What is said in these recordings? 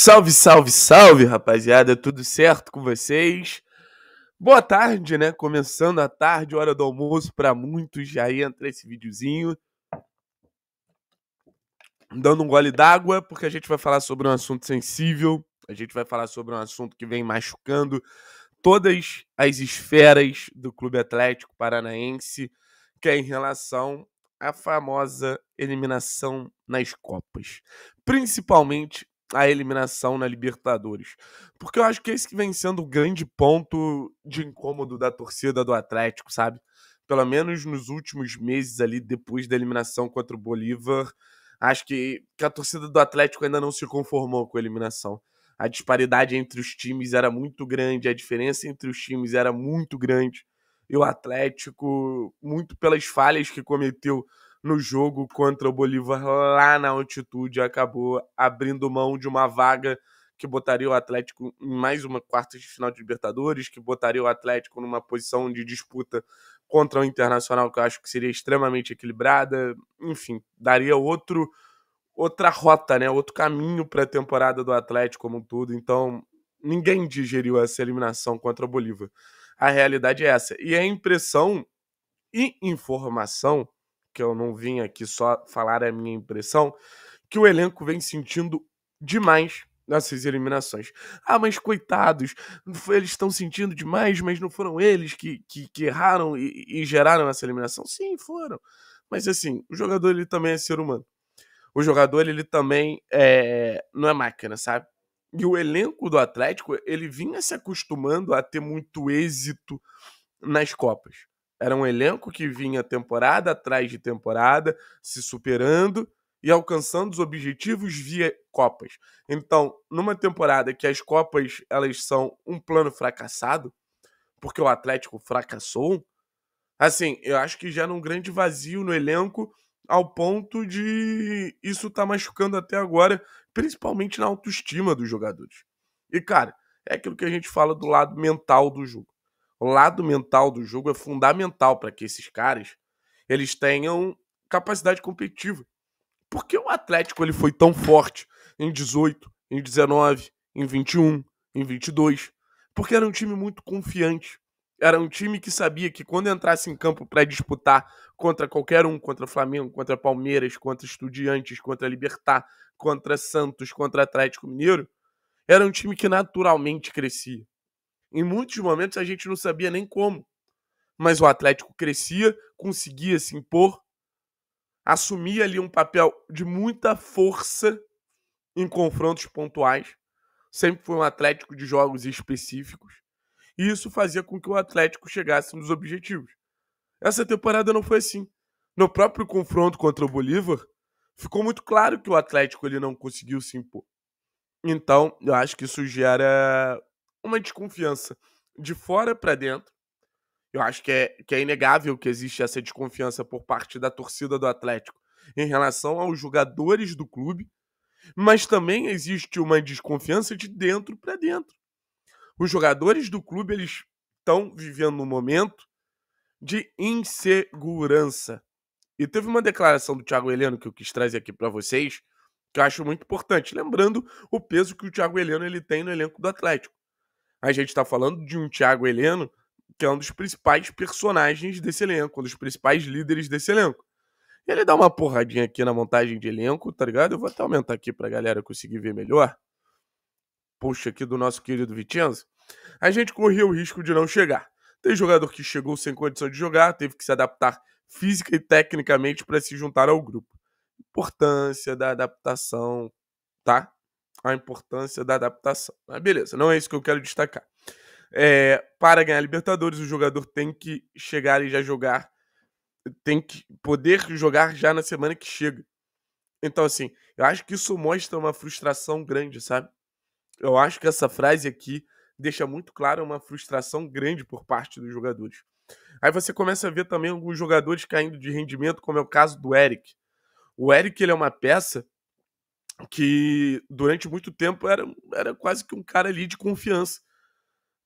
Salve, salve, salve, rapaziada, tudo certo com vocês? Boa tarde, né? Começando a tarde, hora do almoço para muitos, já entra esse videozinho. Dando um gole d'água, porque a gente vai falar sobre um assunto sensível, a gente vai falar sobre um assunto que vem machucando todas as esferas do Clube Atlético Paranaense, que é em relação à famosa eliminação nas Copas, principalmente a eliminação na Libertadores. Porque eu acho que esse é que vem sendo o grande ponto de incômodo da torcida do Atlético, sabe? Pelo menos nos últimos meses ali, depois da eliminação contra o Bolívar, acho que, que a torcida do Atlético ainda não se conformou com a eliminação. A disparidade entre os times era muito grande, a diferença entre os times era muito grande. E o Atlético, muito pelas falhas que cometeu no jogo contra o Bolívar lá na altitude, acabou abrindo mão de uma vaga que botaria o Atlético em mais uma quarta de final de Libertadores, que botaria o Atlético numa posição de disputa contra o Internacional, que eu acho que seria extremamente equilibrada. Enfim, daria outro outra rota, né? Outro caminho para a temporada do Atlético como um todo. Então, ninguém digeriu essa eliminação contra o Bolívar. A realidade é essa. E a impressão e informação porque eu não vim aqui só falar a minha impressão, que o elenco vem sentindo demais nessas eliminações. Ah, mas coitados, eles estão sentindo demais, mas não foram eles que, que, que erraram e, e, geraram essa eliminação? Sim, foram. Mas assim, o jogador ele também é ser humano. O jogador ele também é... não é máquina, sabe? E o elenco do Atlético ele vinha se acostumando a ter muito êxito nas Copas. Era um elenco que vinha temporada atrás de temporada, se superando e alcançando os objetivos via Copas. Então, numa temporada que as Copas elas são um plano fracassado, porque o Atlético fracassou, assim, eu acho que gera um grande vazio no elenco ao ponto de isso tá machucando até agora, principalmente na autoestima dos jogadores. E, cara, é aquilo que a gente fala do lado mental do jogo o lado mental do jogo é fundamental para que esses caras eles tenham capacidade competitiva. Por que o Atlético ele foi tão forte em 18, em 19, em 21, em 22? Porque era um time muito confiante. Era um time que sabia que quando entrasse em campo para disputar contra qualquer um, contra Flamengo, contra Palmeiras, contra Estudiantes, contra Libertar, contra Santos, contra Atlético Mineiro, era um time que naturalmente crescia. Em muitos momentos a gente não sabia nem como. Mas o Atlético crescia, conseguia se impor, assumia ali um papel de muita força em confrontos pontuais. Sempre foi um Atlético de jogos específicos. E isso fazia com que o Atlético chegasse nos objetivos. Essa temporada não foi assim. No próprio confronto contra o Bolívar, ficou muito claro que o Atlético ele não conseguiu se impor. Então, eu acho que isso gera uma desconfiança de fora para dentro. Eu acho que é, que é inegável que existe essa desconfiança por parte da torcida do Atlético em relação aos jogadores do clube, mas também existe uma desconfiança de dentro para dentro. Os jogadores do clube eles estão vivendo um momento de insegurança. E teve uma declaração do Thiago Heleno que eu quis trazer aqui para vocês, que eu acho muito importante, lembrando o peso que o Thiago Heleno ele tem no elenco do Atlético a gente está falando de um Thiago Heleno que é um dos principais personagens desse elenco, um dos principais líderes desse elenco. Ele dá uma porradinha aqui na montagem de elenco, tá ligado? Eu vou até aumentar aqui pra galera conseguir ver melhor. Puxa aqui do nosso querido Vicenzo. A gente corria o risco de não chegar. Tem jogador que chegou sem condição de jogar, teve que se adaptar física e tecnicamente para se juntar ao grupo. Importância da adaptação, tá? a importância da adaptação. Mas beleza, não é isso que eu quero destacar. É, para ganhar Libertadores, o jogador tem que chegar e já jogar, tem que poder jogar já na semana que chega. Então, assim, eu acho que isso mostra uma frustração grande, sabe? Eu acho que essa frase aqui deixa muito claro uma frustração grande por parte dos jogadores. Aí você começa a ver também alguns jogadores caindo de rendimento, como é o caso do Eric. O Eric ele é uma peça que durante muito tempo era, era quase que um cara ali de confiança.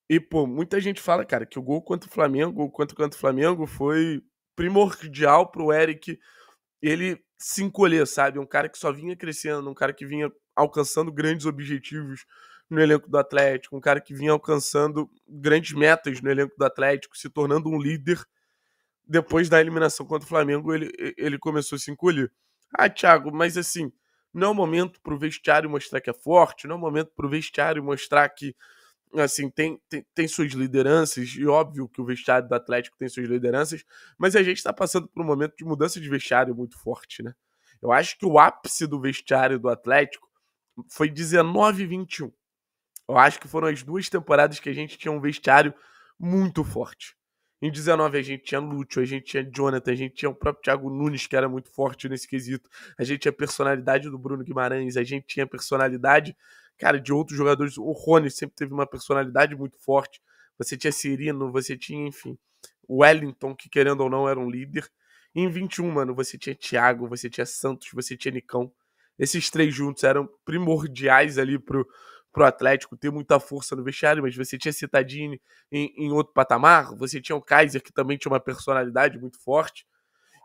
E, pô, muita gente fala, cara, que o gol contra o Flamengo, o quanto contra, contra o Flamengo foi primordial pro Eric ele se encolher, sabe? Um cara que só vinha crescendo, um cara que vinha alcançando grandes objetivos no elenco do Atlético, um cara que vinha alcançando grandes metas no elenco do Atlético, se tornando um líder. Depois da eliminação contra o Flamengo, ele, ele começou a se encolher. Ah, Thiago, mas assim, não é o momento para o vestiário mostrar que é forte, não é o momento para o vestiário mostrar que assim tem, tem, tem suas lideranças, e óbvio que o vestiário do Atlético tem suas lideranças, mas a gente está passando por um momento de mudança de vestiário muito forte, né? Eu acho que o ápice do vestiário do Atlético foi 19 e 21. Eu acho que foram as duas temporadas que a gente tinha um vestiário muito forte. Em 19 a gente tinha Lúcio, a gente tinha Jonathan, a gente tinha o próprio Thiago Nunes, que era muito forte nesse quesito. A gente tinha a personalidade do Bruno Guimarães, a gente tinha a personalidade, cara, de outros jogadores. O Rony sempre teve uma personalidade muito forte. Você tinha Cirino, você tinha, enfim, Wellington, que querendo ou não era um líder. E em 21, mano, você tinha Thiago, você tinha Santos, você tinha Nicão. Esses três juntos eram primordiais ali pro, para o Atlético ter muita força no vestiário, mas você tinha Citadini em, em outro patamar, você tinha o Kaiser, que também tinha uma personalidade muito forte.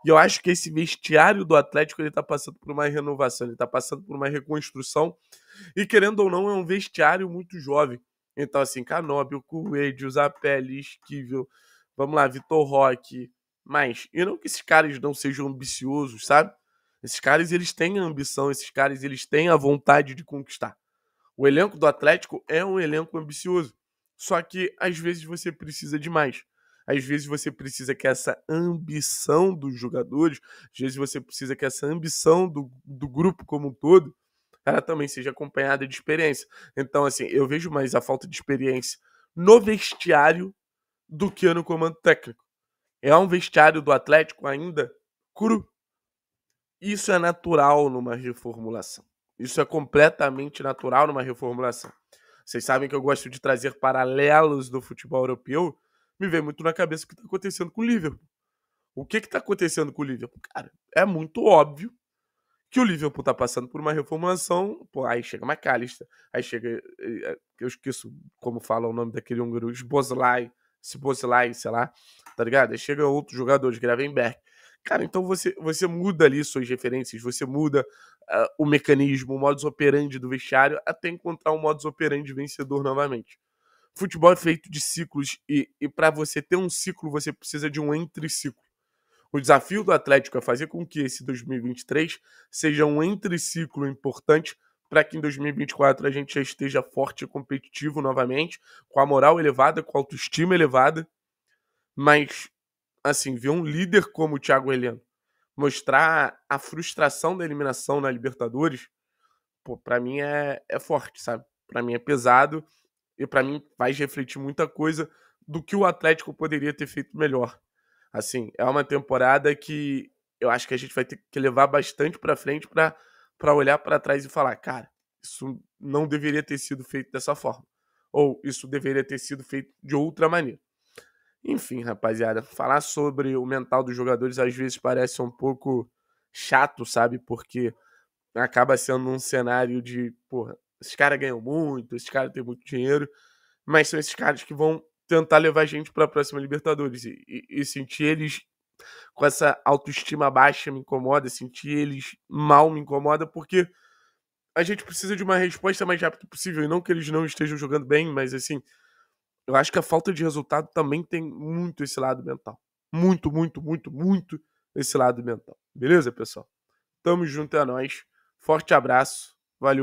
E eu acho que esse vestiário do Atlético ele está passando por uma renovação, ele está passando por uma reconstrução. E querendo ou não, é um vestiário muito jovem. Então, assim, Canóbio, Coelho, Zapelli, Esquivel, vamos lá, Vitor Roque. Mas, e não que esses caras não sejam ambiciosos, sabe? Esses caras, eles têm a ambição, esses caras, eles têm a vontade de conquistar. O elenco do Atlético é um elenco ambicioso. Só que às vezes você precisa de mais. Às vezes você precisa que essa ambição dos jogadores, às vezes você precisa que essa ambição do, do grupo como um todo, ela também seja acompanhada de experiência. Então, assim, eu vejo mais a falta de experiência no vestiário do que no comando técnico. É um vestiário do Atlético ainda cru. Isso é natural numa reformulação. Isso é completamente natural numa reformulação. Vocês sabem que eu gosto de trazer paralelos do futebol europeu. Me vem muito na cabeça o que está acontecendo com o Liverpool. O que está acontecendo com o Liverpool? Cara, é muito óbvio que o Liverpool está passando por uma reformulação. Pô, aí chega McAllister, aí chega. Eh, eh, eu esqueço como fala o nome daquele húngaro, Sbozlai, Sbozlai, sei lá, tá ligado? Aí chega outro jogador de Gravenberg. Cara, então você, você muda ali suas referências, você muda uh, o mecanismo, o modus operandi do vestiário até encontrar um modus operandi vencedor novamente. Futebol é feito de ciclos e, e para você ter um ciclo, você precisa de um entre-ciclo. O desafio do Atlético é fazer com que esse 2023 seja um entre-ciclo importante para que em 2024 a gente já esteja forte e competitivo novamente, com a moral elevada, com a autoestima elevada, mas assim, ver um líder como o Thiago Heleno mostrar a frustração da eliminação na Libertadores, pô, pra mim é, é forte, sabe? Pra mim é pesado e para mim faz refletir muita coisa do que o Atlético poderia ter feito melhor. Assim, é uma temporada que eu acho que a gente vai ter que levar bastante para frente para olhar para trás e falar, cara, isso não deveria ter sido feito dessa forma, ou isso deveria ter sido feito de outra maneira. Enfim, rapaziada, falar sobre o mental dos jogadores às vezes parece um pouco chato, sabe? Porque acaba sendo um cenário de, porra, esses caras ganham muito, esses caras têm muito dinheiro, mas são esses caras que vão tentar levar a gente para a próxima Libertadores. E, e, e, sentir eles com essa autoestima baixa me incomoda, sentir eles mal me incomoda, porque a gente precisa de uma resposta mais rápida possível. E não que eles não estejam jogando bem, mas assim, eu acho que a falta de resultado também tem muito esse lado mental. Muito, muito, muito, muito esse lado mental. Beleza, pessoal? Tamo junto, é nóis. Forte abraço. Valeu.